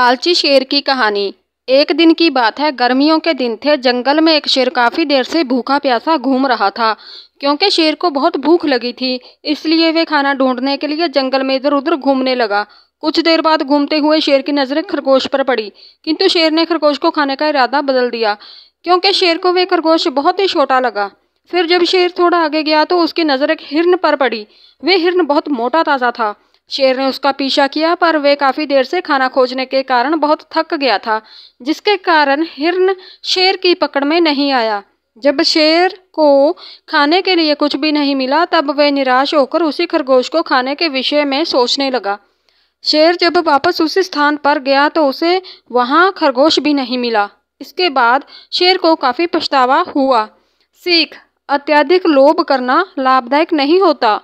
लालची शेर की कहानी एक दिन की बात है गर्मियों के दिन थे जंगल में एक शेर काफ़ी देर से भूखा प्यासा घूम रहा था क्योंकि शेर को बहुत भूख लगी थी इसलिए वे खाना ढूंढने के लिए जंगल में इधर उधर घूमने लगा कुछ देर बाद घूमते हुए शेर की नज़रें खरगोश पर पड़ी किंतु शेर ने खरगोश को खाने का इरादा बदल दिया क्योंकि शेर को वे खरगोश बहुत ही छोटा लगा फिर जब शेर थोड़ा आगे गया तो उसकी नज़र एक हिरन पर पड़ी वे हिरन बहुत मोटा ताज़ा था शेर ने उसका पीछा किया पर वे काफ़ी देर से खाना खोजने के कारण बहुत थक गया था जिसके कारण हिरन शेर की पकड़ में नहीं आया जब शेर को खाने के लिए कुछ भी नहीं मिला तब वह निराश होकर उसी खरगोश को खाने के विषय में सोचने लगा शेर जब वापस उसी स्थान पर गया तो उसे वहाँ खरगोश भी नहीं मिला इसके बाद शेर को काफ़ी पछतावा हुआ सीख अत्यधिक लोभ करना लाभदायक नहीं होता